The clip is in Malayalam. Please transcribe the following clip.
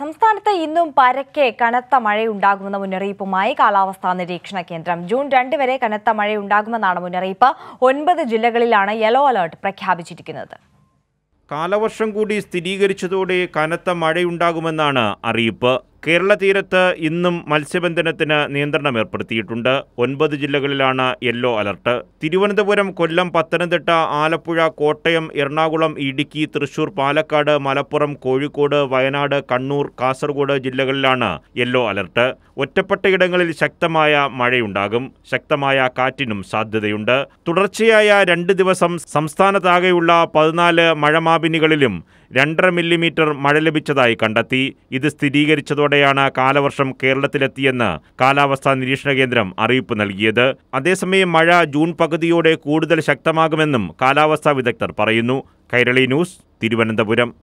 സംസ്ഥാനത്ത് ഇന്നും പരക്കെ കനത്ത മഴയുണ്ടാകുമെന്ന മുന്നറിയിപ്പുമായി കാലാവസ്ഥാ നിരീക്ഷണ കേന്ദ്രം ജൂൺ രണ്ട് വരെ കനത്ത മഴയുണ്ടാകുമെന്നാണ് മുന്നറിയിപ്പ് ഒൻപത് ജില്ലകളിലാണ് യെല്ലോ അലേർട്ട് പ്രഖ്യാപിച്ചിരിക്കുന്നത് കാലവർഷം കൂടി സ്ഥിരീകരിച്ചതോടെ കനത്ത മഴയുണ്ടാകുമെന്നാണ് അറിയിപ്പ് കേരള തീരത്ത് ഇന്നും മത്സ്യബന്ധനത്തിന് നിയന്ത്രണം ഏർപ്പെടുത്തിയിട്ടുണ്ട് ഒൻപത് ജില്ലകളിലാണ് യെല്ലോ അലർട്ട് തിരുവനന്തപുരം കൊല്ലം പത്തനംതിട്ട ആലപ്പുഴ കോട്ടയം എറണാകുളം ഇടുക്കി തൃശൂർ പാലക്കാട് മലപ്പുറം കോഴിക്കോട് വയനാട് കണ്ണൂർ കാസർഗോഡ് ജില്ലകളിലാണ് യെല്ലോ അലർട്ട് ഒറ്റപ്പെട്ടയിടങ്ങളിൽ ശക്തമായ മഴയുണ്ടാകും ശക്തമായ കാറ്റിനും സാധ്യതയുണ്ട് തുടർച്ചയായ രണ്ട് ദിവസം സംസ്ഥാനത്താകെയുള്ള പതിനാല് മഴമാപിനികളിലും രണ്ടര മില്ലിമീറ്റർ മഴ ലഭിച്ചതായി കണ്ടെത്തി ഇത് സ്ഥിരീകരിച്ചതോടെയാണ് കാലവർഷം കേരളത്തിലെത്തിയെന്ന് കാലാവസ്ഥാ നിരീക്ഷണ കേന്ദ്രം അറിയിപ്പ് നൽകിയത് അതേസമയം മഴ ജൂൺ പകുതിയോടെ കൂടുതൽ ശക്തമാകുമെന്നും കാലാവസ്ഥാ വിദഗ്ധർ പറയുന്നു കൈരളി ന്യൂസ് തിരുവനന്തപുരം